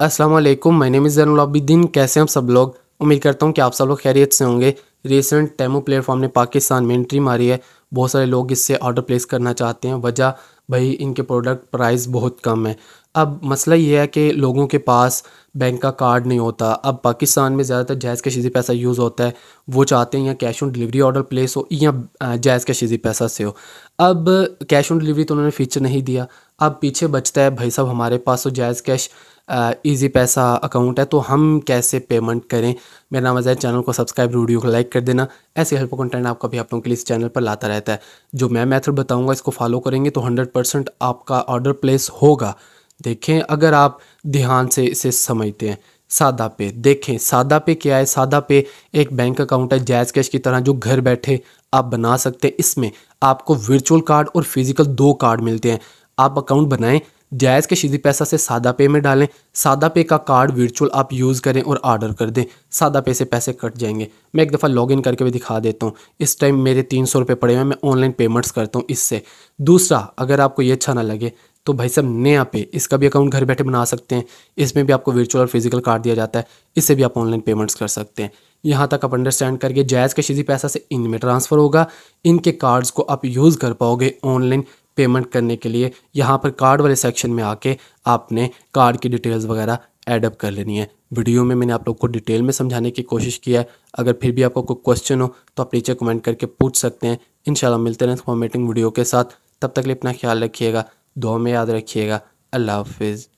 असलम मैंने मिस जैनलाबिद्दीन कैसे हैं आप सब लोग उम्मीद करता हूँ कि आप सब लोग खैरियत से होंगे रिसेंट टेमो प्लेटफॉर्म ने पाकिस्तान में एंट्री मारी है बहुत सारे लोग इससे ऑर्डर प्लेस करना चाहते हैं वजह भाई इनके प्रोडक्ट प्राइस बहुत कम है अब मसला ये है कि लोगों के पास बैंक का कार्ड नहीं होता अब पाकिस्तान में ज़्यादातर जायज़ का शीजी पैसा यूज़ होता है वो चाहते हैं या cash on delivery order place हो या जायज़ का शीजी पैसा से हो अब कैश ऑन डिलीवरी तो उन्होंने फ़ीचर नहीं दिया अब पीछे बचता है भाई साहब हमारे पास तो जायज़ कैश इजी पैसा अकाउंट है तो हम कैसे पेमेंट करें मेरा नाम अजैद चैनल को सब्सक्राइब वीडियो को लाइक कर देना ऐसे हेल्प कंटेंट आपका भी आप लोगों के लिए इस चैनल पर लाता रहता है जो मैं मेथड बताऊंगा इसको फॉलो करेंगे तो हंड्रेड परसेंट आपका ऑर्डर प्लेस होगा देखें अगर आप ध्यान से इसे समझते हैं सादा पे देखें सादा पे क्या है सादा पे एक बैंक अकाउंट है जैज कैश की तरह जो घर बैठे आप बना सकते हैं इसमें आपको वर्चुअल कार्ड और फिजिकल दो कार्ड मिलते हैं आप अकाउंट बनाएं जायज़ कशीदी पैसा से सादा पे में डालें सादा पे का कार्ड वर्चुअल आप यूज़ करें और आर्डर कर दें सादा पे से पैसे कट जाएंगे मैं एक दफ़ा लॉगिन करके भी दिखा देता हूँ इस टाइम मेरे तीन सौ रुपये पड़े हुए मैं ऑनलाइन पेमेंट्स करता हूँ इससे दूसरा अगर आपको ये अच्छा ना लगे तो भाई साहब नया पे इसका भी अकाउंट घर बैठे बना सकते हैं इसमें भी आपको वर्चुअल और फिजिकल कार्ड दिया जाता है इससे भी आप ऑनलाइन पेमेंट्स कर सकते हैं यहाँ तक आप अंडरस्टैंड करके जायज़ कशीजी पैसा से इनमें ट्रांसफ़र होगा इनके कार्ड्स को आप यूज़ कर पाओगे ऑनलाइन पेमेंट करने के लिए यहाँ पर कार्ड वाले सेक्शन में आके आपने कार्ड की डिटेल्स वगैरह एडअप कर लेनी है वीडियो में मैंने आप लोग को डिटेल में समझाने की कोशिश किया है अगर फिर भी आपको कोई क्वेश्चन हो तो आप नीचे कमेंट करके पूछ सकते हैं इन मिलते रहें फॉर्मेटिंग वीडियो के साथ तब तक लिए अपना ख्याल रखिएगा दो में याद रखिएगा अल्लाह हाफिज़